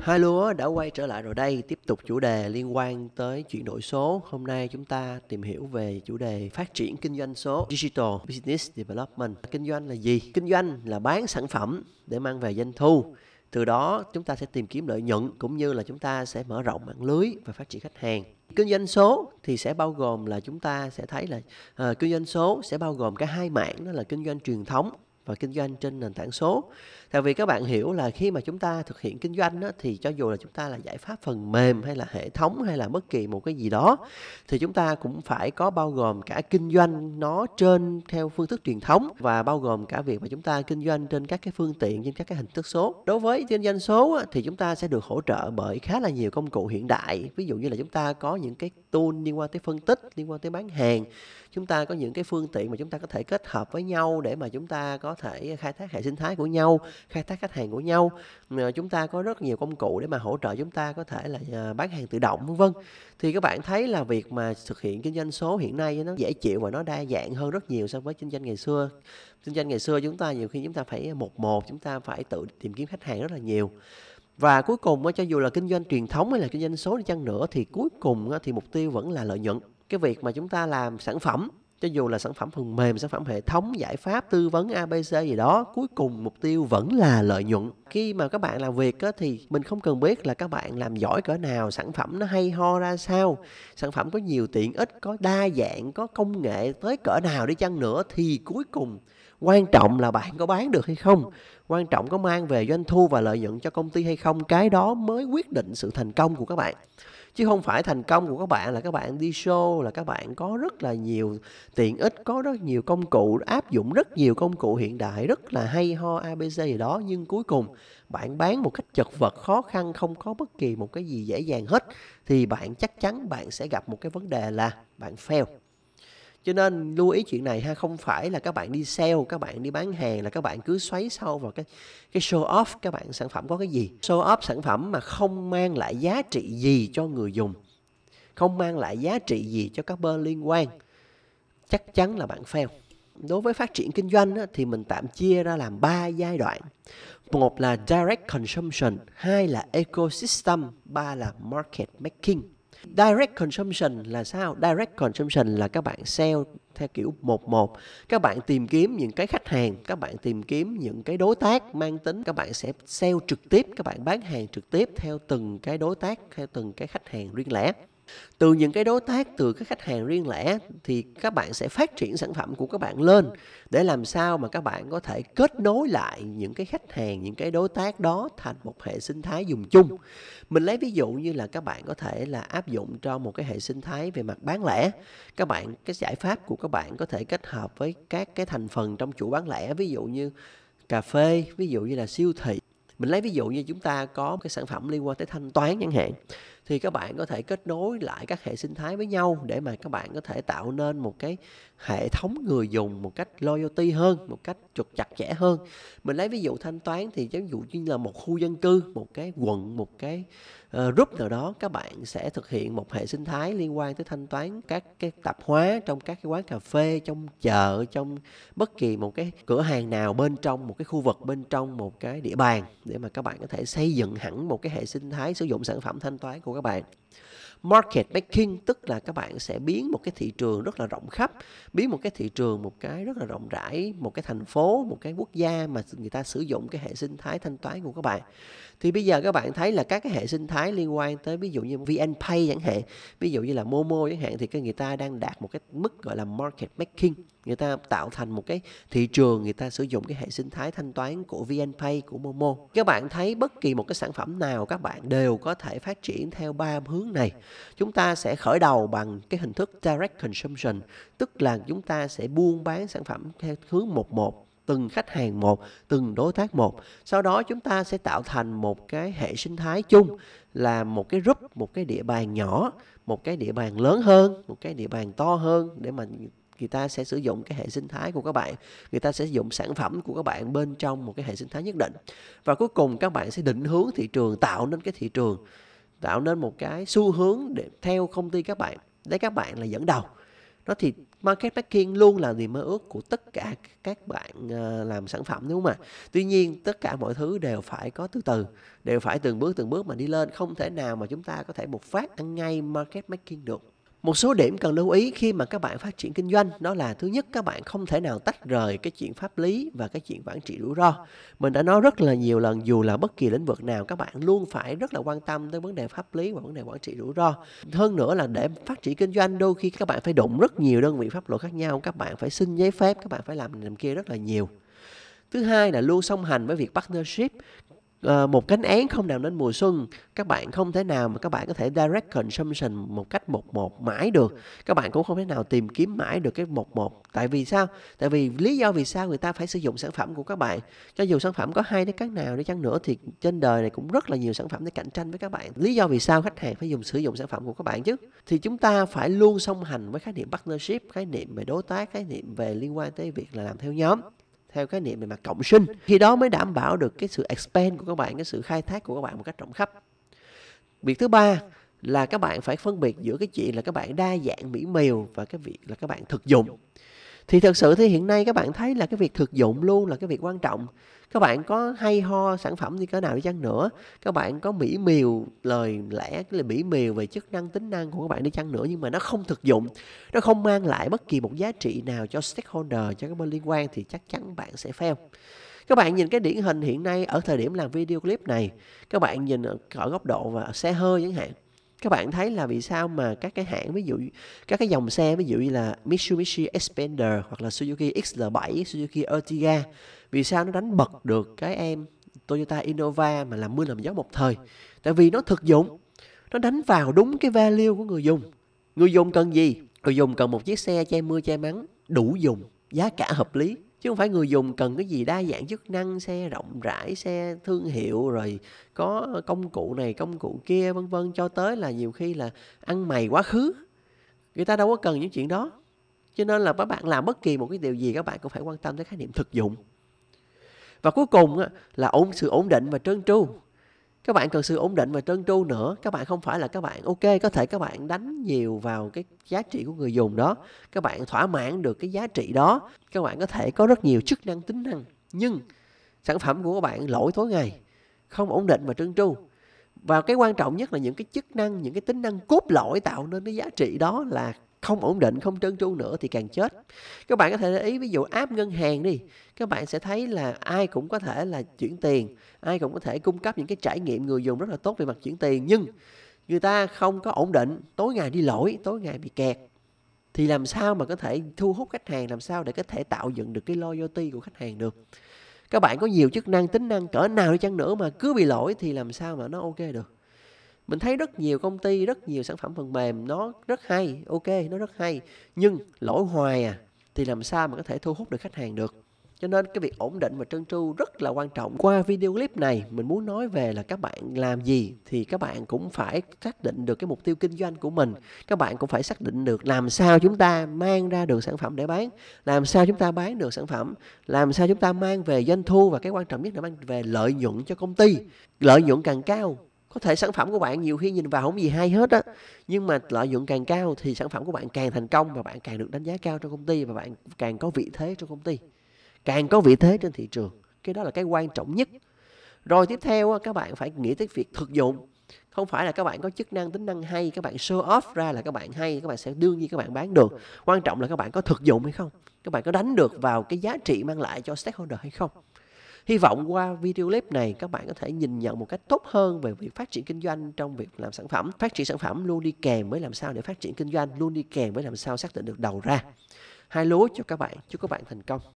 Hai lúa đã quay trở lại rồi đây, tiếp tục chủ đề liên quan tới chuyển đổi số. Hôm nay chúng ta tìm hiểu về chủ đề phát triển kinh doanh số, digital business development. Kinh doanh là gì? Kinh doanh là bán sản phẩm để mang về doanh thu từ đó chúng ta sẽ tìm kiếm lợi nhuận cũng như là chúng ta sẽ mở rộng mạng lưới và phát triển khách hàng kinh doanh số thì sẽ bao gồm là chúng ta sẽ thấy là uh, kinh doanh số sẽ bao gồm cả hai mảng đó là kinh doanh truyền thống và kinh doanh trên nền tảng số. Tại vì các bạn hiểu là khi mà chúng ta thực hiện kinh doanh đó, thì cho dù là chúng ta là giải pháp phần mềm hay là hệ thống hay là bất kỳ một cái gì đó thì chúng ta cũng phải có bao gồm cả kinh doanh nó trên theo phương thức truyền thống và bao gồm cả việc mà chúng ta kinh doanh trên các cái phương tiện trên các cái hình thức số. Đối với kinh doanh số thì chúng ta sẽ được hỗ trợ bởi khá là nhiều công cụ hiện đại. Ví dụ như là chúng ta có những cái tool liên quan tới phân tích, liên quan tới bán hàng. Chúng ta có những cái phương tiện mà chúng ta có thể kết hợp với nhau để mà chúng ta có thể khai thác hệ sinh thái của nhau khai thác khách hàng của nhau ờ, chúng ta có rất nhiều công cụ để mà hỗ trợ chúng ta có thể là ờ, bán hàng tự động vân vân thì các bạn thấy là việc mà thực hiện kinh doanh số hiện nay nó dễ chịu và nó đa dạng hơn rất nhiều so với kinh doanh ngày xưa kinh doanh ngày xưa chúng ta nhiều khi chúng ta phải một một chúng ta phải tự tìm kiếm khách hàng rất là nhiều và cuối cùng cho dù là kinh doanh truyền thống hay là kinh doanh số đi chăng nữa thì cuối cùng thì mục tiêu vẫn là lợi nhuận cái việc mà chúng ta làm sản phẩm cho dù là sản phẩm phần mềm sản phẩm hệ thống giải pháp tư vấn abc gì đó cuối cùng mục tiêu vẫn là lợi nhuận khi mà các bạn làm việc á, thì mình không cần biết là các bạn làm giỏi cỡ nào sản phẩm nó hay ho ra sao sản phẩm có nhiều tiện ích có đa dạng có công nghệ tới cỡ nào đi chăng nữa thì cuối cùng quan trọng là bạn có bán được hay không quan trọng có mang về doanh thu và lợi nhuận cho công ty hay không cái đó mới quyết định sự thành công của các bạn chứ không phải thành công của các bạn là các bạn đi show là các bạn có rất là nhiều tiện ích có rất nhiều công cụ áp dụng rất nhiều công cụ hiện đại rất là hay ho abc gì đó nhưng cuối cùng bạn bán một cách chật vật khó khăn không có bất kỳ một cái gì dễ dàng hết thì bạn chắc chắn bạn sẽ gặp một cái vấn đề là bạn fail cho nên lưu ý chuyện này ha không phải là các bạn đi sale các bạn đi bán hàng là các bạn cứ xoáy sâu vào cái cái show off các bạn sản phẩm có cái gì show off sản phẩm mà không mang lại giá trị gì cho người dùng không mang lại giá trị gì cho các bên liên quan chắc chắn là bạn fail đối với phát triển kinh doanh thì mình tạm chia ra làm 3 giai đoạn một là direct consumption hai là ecosystem ba là market making Direct consumption là sao? Direct consumption là các bạn sell theo kiểu một một. Các bạn tìm kiếm những cái khách hàng, các bạn tìm kiếm những cái đối tác mang tính các bạn sẽ sell trực tiếp, các bạn bán hàng trực tiếp theo từng cái đối tác, theo từng cái khách hàng riêng lẻ từ những cái đối tác từ các khách hàng riêng lẻ thì các bạn sẽ phát triển sản phẩm của các bạn lên để làm sao mà các bạn có thể kết nối lại những cái khách hàng những cái đối tác đó thành một hệ sinh thái dùng chung mình lấy ví dụ như là các bạn có thể là áp dụng cho một cái hệ sinh thái về mặt bán lẻ các bạn cái giải pháp của các bạn có thể kết hợp với các cái thành phần trong chuỗi bán lẻ ví dụ như cà phê ví dụ như là siêu thị mình lấy ví dụ như chúng ta có cái sản phẩm liên quan tới thanh toán chẳng hạn thì các bạn có thể kết nối lại các hệ sinh thái với nhau để mà các bạn có thể tạo nên một cái hệ thống người dùng một cách loyalty hơn một cách trục chặt chẽ hơn mình lấy ví dụ thanh toán thì ví dụ như là một khu dân cư một cái quận một cái ờ, group nào đó các bạn sẽ thực hiện một hệ sinh thái liên quan tới thanh toán các cái tạp hóa trong các cái quán cà phê trong chợ trong bất kỳ một cái cửa hàng nào bên trong một cái khu vực bên trong một cái địa bàn để mà các bạn có thể xây dựng hẳn một cái hệ sinh thái sử dụng sản phẩm thanh toán của các bạn market making tức là các bạn sẽ biến một cái thị trường rất là rộng khắp biến một cái thị trường một cái rất là rộng rãi một cái thành phố một cái quốc gia mà người ta sử dụng cái hệ sinh thái thanh toán của các bạn thì bây giờ các bạn thấy là các cái hệ sinh thái liên quan tới ví dụ như vnpay chẳng hạn ví dụ như là momo chẳng hạn thì cái người ta đang đạt một cái mức gọi là market making người ta tạo thành một cái thị trường người ta sử dụng cái hệ sinh thái thanh toán của VNPay của Momo các bạn thấy bất kỳ một cái sản phẩm nào các bạn đều có thể phát triển theo ba hướng này chúng ta sẽ khởi đầu bằng cái hình thức direct consumption tức là chúng ta sẽ buôn bán sản phẩm theo hướng một một từng khách hàng một, từng đối tác một. Sau đó chúng ta sẽ tạo thành một cái hệ sinh thái chung là một cái group, một cái địa bàn nhỏ, một cái địa bàn lớn hơn, một cái địa bàn to hơn để mà người ta sẽ sử dụng cái hệ sinh thái của các bạn người ta sẽ sử dụng sản phẩm của các bạn bên trong một cái hệ sinh thái nhất định và cuối cùng các bạn sẽ định hướng thị trường tạo nên cái thị trường tạo nên một cái xu hướng để theo công ty các bạn để các bạn là dẫn đầu đó thì market making luôn là niềm mơ ước của tất cả các bạn à, làm sản phẩm đúng không ạ tuy nhiên tất cả mọi thứ đều phải có từ từ đều phải từng bước từng bước mà đi lên không thể nào mà chúng ta có thể một phát ăn ngay market making được một số điểm cần lưu ý khi mà các bạn phát triển kinh doanh đó là thứ nhất các bạn không thể nào tách rời cái chuyện pháp lý và cái chuyện quản trị rủi ro mình đã nói rất là nhiều lần dù là bất kỳ lĩnh vực nào các bạn luôn phải rất là quan tâm tới vấn đề pháp lý và vấn đề quản trị rủi ro hơn nữa là để phát triển kinh doanh đôi khi các bạn phải đụng rất nhiều đơn vị pháp luật khác nhau các bạn phải xin giấy phép các bạn phải làm này làm kia rất là nhiều thứ hai là luôn song hành với việc partnership uh, một cánh án không làm nên mùa xuân các bạn không thể nào mà các bạn có thể direct consumption một cách một một mãi được các bạn cũng không thể nào tìm kiếm mãi được cái một một tại vì sao tại vì lý do vì sao người ta phải sử dụng sản phẩm của các bạn cho dù sản phẩm có hai đến các nào đi chăng nữa thì trên đời này cũng rất là nhiều sản phẩm để cạnh tranh với các bạn lý do vì sao khách hàng phải dùng sử dụng sản phẩm của các bạn chứ thì chúng ta phải luôn song hành với khái niệm partnership khái niệm về đối tác khái niệm về liên quan tới việc là làm theo nhóm theo khái niệm về mặt cộng sinh khi đó mới đảm bảo được cái sự expand của các bạn cái sự khai thác của các bạn một cách rộng khắp việc thứ ba là các bạn phải phân biệt giữa cái chuyện là các bạn đa dạng mỹ miều và cái việc là các bạn thực dụng thì thật sự thì hiện nay các bạn thấy là cái việc thực dụng luôn là cái việc quan trọng các bạn có hay ho sản phẩm như cỡ nào đi chăng nữa các bạn có mỹ miều lời lẽ là mỹ miều về chức năng tính năng của các bạn đi chăng nữa nhưng mà nó không thực dụng nó không mang lại bất kỳ một giá trị nào cho stakeholder cho các bên liên quan thì chắc chắn bạn sẽ fail các bạn nhìn cái điển hình hiện nay ở thời điểm làm video clip này các bạn nhìn ở góc độ và xe hơi chẳng hạn các bạn thấy là vì sao mà các cái hãng ví dụ các cái dòng xe ví dụ như là Mitsubishi Expander hoặc là Suzuki XL7, Suzuki Ertiga vì sao nó đánh bật được cái em Toyota Innova mà làm mưa làm gió một thời tại vì nó thực dụng nó đánh vào đúng cái value của người dùng người dùng cần gì người dùng cần một chiếc xe che mưa che nắng đủ dùng giá cả hợp lý chứ không phải người dùng cần cái gì đa dạng chức năng xe rộng rãi xe thương hiệu rồi có công cụ này công cụ kia vân vân cho tới là nhiều khi là ăn mày quá khứ người ta đâu có cần những chuyện đó cho nên là các bạn làm bất kỳ một cái điều gì các bạn cũng phải quan tâm tới khái niệm thực dụng và cuối cùng là ổn sự ổn định và trơn tru các bạn cần sự ổn định và trơn tru nữa các bạn không phải là các bạn ok có thể các bạn đánh nhiều vào cái giá trị của người dùng đó các bạn thỏa mãn được cái giá trị đó các bạn có thể có rất nhiều chức năng tính năng nhưng sản phẩm của các bạn lỗi tối ngày không ổn định và trơn tru và cái quan trọng nhất là những cái chức năng những cái tính năng cốt lõi tạo nên cái giá trị đó là không ổn định không trơn tru nữa thì càng chết các bạn có thể để ý ví dụ app ngân hàng đi các bạn sẽ thấy là ai cũng có thể là chuyển tiền ai cũng có thể cung cấp những cái trải nghiệm người dùng rất là tốt về mặt chuyển tiền nhưng người ta không có ổn định tối ngày đi lỗi tối ngày bị kẹt thì làm sao mà có thể thu hút khách hàng làm sao để có thể tạo dựng được cái loyalty của khách hàng được các bạn có nhiều chức năng tính năng cỡ nào đi chăng nữa mà cứ bị lỗi thì làm sao mà nó ok được mình thấy rất nhiều công ty rất nhiều sản phẩm phần mềm nó rất hay ok nó rất hay nhưng lỗi hoài à thì làm sao mà có thể thu hút được khách hàng được cho nên cái việc ổn định và trơn tru rất là quan trọng qua video clip này mình muốn nói về là các bạn làm gì thì các bạn cũng phải xác định được cái mục tiêu kinh doanh của mình các bạn cũng phải xác định được làm sao chúng ta mang ra được sản phẩm để bán làm sao chúng ta bán được sản phẩm làm sao chúng ta mang về doanh thu và cái quan trọng nhất là mang về lợi nhuận cho công ty lợi nhuận càng cao có thể sản phẩm của bạn nhiều khi nhìn vào không gì hay hết á nhưng mà lợi nhuận càng cao thì sản phẩm của bạn càng thành công và bạn càng được đánh giá cao trong công ty và bạn càng có vị thế trong công ty càng có vị thế trên thị trường cái đó là cái quan trọng nhất rồi tiếp theo các bạn phải nghĩ tới việc thực dụng không phải là các bạn có chức năng tính năng hay các bạn show off ra là các bạn hay các bạn sẽ đương nhiên các bạn bán được quan trọng là các bạn có thực dụng hay không các bạn có đánh được vào cái giá trị mang lại cho stakeholder hay không Hy vọng qua video clip này các bạn có thể nhìn nhận một cách tốt hơn về việc phát triển kinh doanh trong việc làm sản phẩm. Phát triển sản phẩm luôn đi kèm với làm sao để phát triển kinh doanh, luôn đi kèm với làm sao xác định được đầu ra. Hai lúa cho các bạn, chúc các bạn thành công.